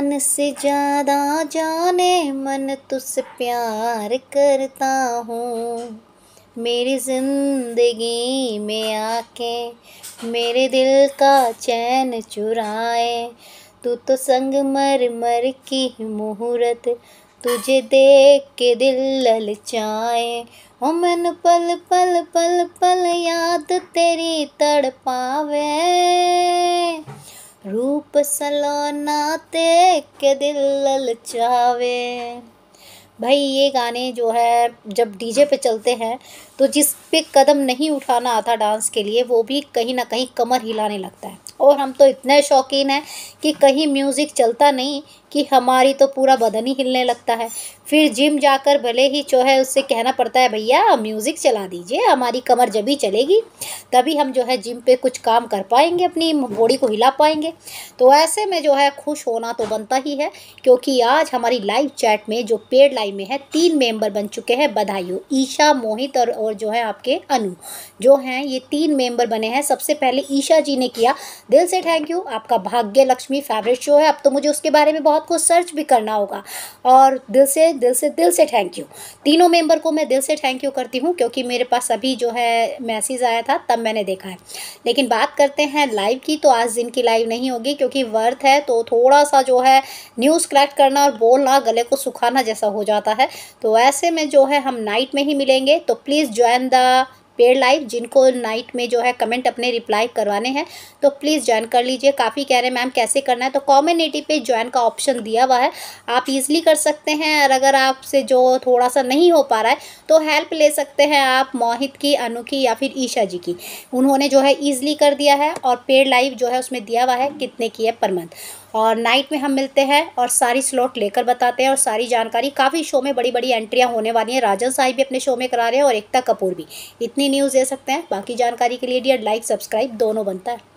जान से ज़्यादा जाने मन तुझसे प्यार करता हूँ मेरी ज़िंदगी में आके मेरे दिल का चैन चुराए तू तो संग मर मर की मुहूर्त तुझे देख के दिल ललचाए ओ मन पल पल पल पल याद तेरी तड़पावे रूप सलोना ते के दिल ललचावे भाई ये गाने जो है जब डीजे पे चलते हैं तो जिस पे कदम नहीं उठाना आता डांस के लिए वो भी कहीं ना कहीं कमर हिलाने लगता है और हम तो इतने शौकीन हैं कि कहीं म्यूज़िक चलता नहीं कि हमारी तो पूरा बदन ही हिलने लगता है फिर जिम जाकर भले ही जो है उससे कहना पड़ता है भैया म्यूज़िक चला दीजिए हमारी कमर जब ही चलेगी तभी हम जो है जिम पे कुछ काम कर पाएंगे अपनी बॉडी को हिला पाएंगे तो ऐसे में जो है खुश होना तो बनता ही है क्योंकि आज हमारी लाइव चैट में जो पेड लाइव में है तीन मेम्बर बन चुके हैं बधाई ईशा मोहित और और जो है आपके अनु जो हैं ये तीन मेंबर बने हैं सबसे पहले ईशा जी ने किया दिल से थैंक यू आपका भाग्य लक्ष्मी फेवरेट शो है अब तो मुझे उसके बारे में बहुत आपको सर्च भी करना होगा और दिल से दिल से दिल से थैंक यू तीनों मेंबर को मैं दिल से थैंक यू करती हूँ क्योंकि मेरे पास अभी जो है मैसेज आया था तब मैंने देखा है लेकिन बात करते हैं लाइव की तो आज दिन की लाइव नहीं होगी क्योंकि वर्थ है तो थोड़ा सा जो है न्यूज़ कलेक्ट करना और बोलना गले को सुखाना जैसा हो जाता है तो ऐसे में जो है हम नाइट में ही मिलेंगे तो please join the paid live जिनको नाइट में जो है कमेंट अपने रिप्लाई करवाने हैं तो प्लीज़ ज्वाइन कर लीजिए काफ़ी कह रहे हैं मैम कैसे करना है तो कॉम्युनिटी पे ज्वाइन का ऑप्शन दिया हुआ है आप इजीली कर सकते हैं और अगर आपसे जो थोड़ा सा नहीं हो पा रहा है तो हेल्प ले सकते हैं आप मोहित की अनु की या फिर ईशा जी की उन्होंने जो है ईजिली कर दिया है और पेड़ लाइव जो है उसमें दिया हुआ है कितने की है पर मंथ और नाइट में हम मिलते हैं और सारी स्लॉट लेकर बताते हैं और सारी जानकारी काफ़ी शो में बड़ी बड़ी एंट्रियाँ होने वाली हैं राजन साहिब भी अपने शो में करा रहे हैं और एकता कपूर भी इतनी न्यूज़ दे सकते हैं बाकी जानकारी के लिए डियर लाइक सब्सक्राइब दोनों बनता है